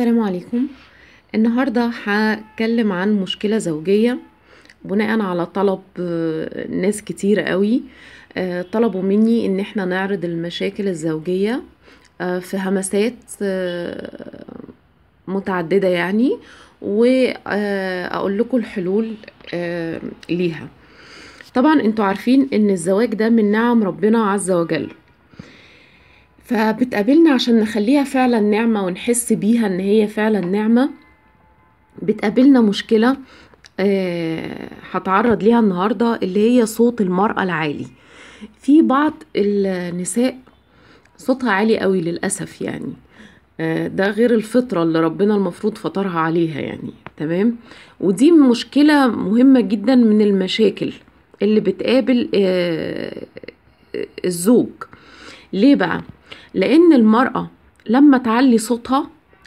السلام عليكم النهاردة هتكلم عن مشكلة زوجية بناء على طلب آه، ناس كتير قوي آه، طلبوا مني ان احنا نعرض المشاكل الزوجية آه، في همسات متعددة يعني واقول لكم الحلول ليها طبعا انتوا عارفين ان الزواج ده من نعم ربنا عز وجل فبتقابلنا عشان نخليها فعلا نعمة ونحس بيها ان هي فعلا نعمة بتقابلنا مشكلة آه، هتعرض ليها النهاردة اللي هي صوت المرأة العالي في بعض النساء صوتها عالي قوي للأسف يعني آه، ده غير الفطرة اللي ربنا المفروض فطرها عليها يعني تمام ودي مشكلة مهمة جدا من المشاكل اللي بتقابل آه، الزوج ليه بقى لان المراه لما تعلي صوتها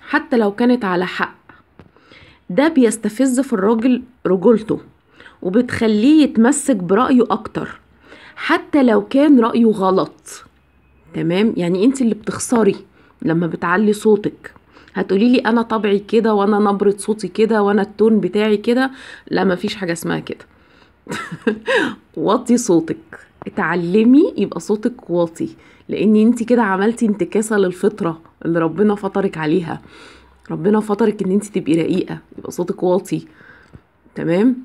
حتى لو كانت على حق ده بيستفز في الراجل رجولته وبتخليه يتمسك برايه اكتر حتى لو كان رايه غلط تمام يعني انت اللي بتخسري لما بتعلي صوتك هتقولي لي انا طبعي كده وانا نبره صوتي كده وانا التون بتاعي كده لا مفيش حاجه اسمها كده وطي صوتك اتعلمي يبقى صوتك واطي لان انت كده عملتي انتكاسه للفطره اللي ربنا فطرك عليها ربنا فطرك ان انت تبقي رقيقه يبقى صوتك واطي تمام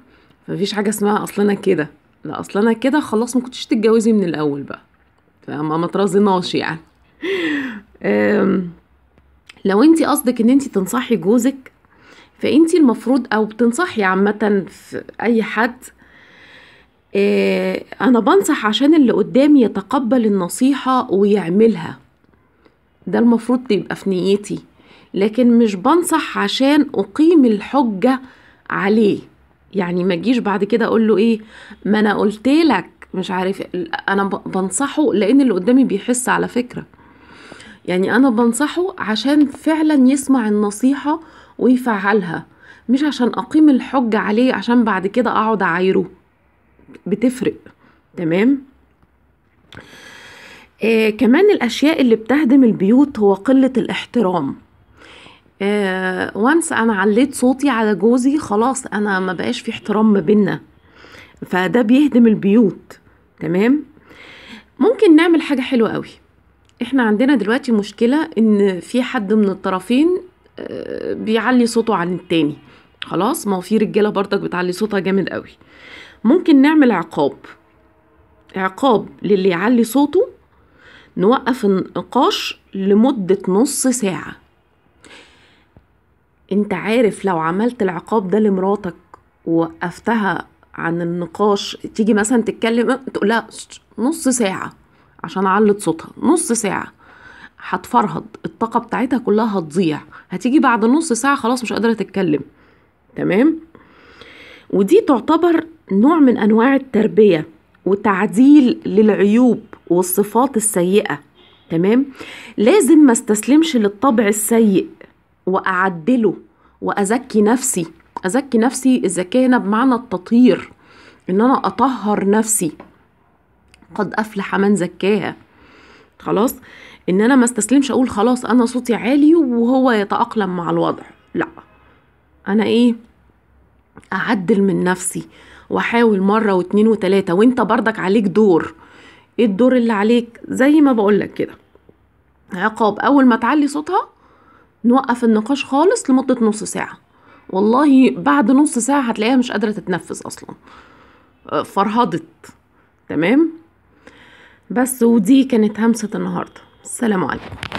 مفيش حاجه اسمها اصل انا كده لا اصل انا كده خلاص ما كنتش تتجوزي من الاول بقى فما ما ترازناش يعني لو انت قصدك ان انت تنصحي جوزك فانت المفروض او بتنصحي عامه في اي حد آه، أنا بنصح عشان اللي قدامي يتقبل النصيحة ويعملها ده المفروض يبقى في نيتي لكن مش بنصح عشان أقيم الحجة عليه يعني ما جيش بعد كده أقول له إيه ما أنا قلت لك مش عارف أنا بنصحه لأن اللي قدامي بيحس على فكرة يعني أنا بنصحه عشان فعلا يسمع النصيحة ويفعلها مش عشان أقيم الحجة عليه عشان بعد كده أقعد أعايره بتفرق تمام آه كمان الأشياء اللي بتهدم البيوت هو قلة الاحترام آه وانس أنا عليت صوتي على جوزي خلاص أنا ما بقاش في احترام ما بينا فده بيهدم البيوت تمام ممكن نعمل حاجة حلوة قوي احنا عندنا دلوقتي مشكلة ان في حد من الطرفين آه بيعلي صوته عن التاني خلاص ما هو في رجاله برضك بتعلي صوتها جامد قوي ممكن نعمل عقاب عقاب للي يعلي صوته نوقف النقاش لمدة نص ساعة انت عارف لو عملت العقاب ده لمراتك ووقفتها عن النقاش تيجي مثلا تتكلم تقول لا نص ساعة عشان علت صوتها نص ساعة هتفرهد الطاقة بتاعتها كلها هتضيع هتيجي بعد نص ساعة خلاص مش قادرة تتكلم تمام ودي تعتبر نوع من انواع التربيه وتعديل للعيوب والصفات السيئه تمام لازم ما استسلمش للطبع السيء واعدله وازكي نفسي ازكي نفسي الزكاه بمعنى التطهير ان انا اطهر نفسي قد افلح من زكاها خلاص ان انا ما استسلمش اقول خلاص انا صوتي عالي وهو يتاقلم مع الوضع لا انا ايه اعدل من نفسي واحاول مرة واتنين وتلاتة وانت برضك عليك دور ايه الدور اللي عليك زي ما بقولك كده عقاب اول ما تعلي صوتها نوقف النقاش خالص لمدة نص ساعة والله بعد نص ساعة هتلاقيها مش قادرة تتنفس اصلا آه، فرهضت تمام بس ودي كانت همسة النهاردة السلام عليكم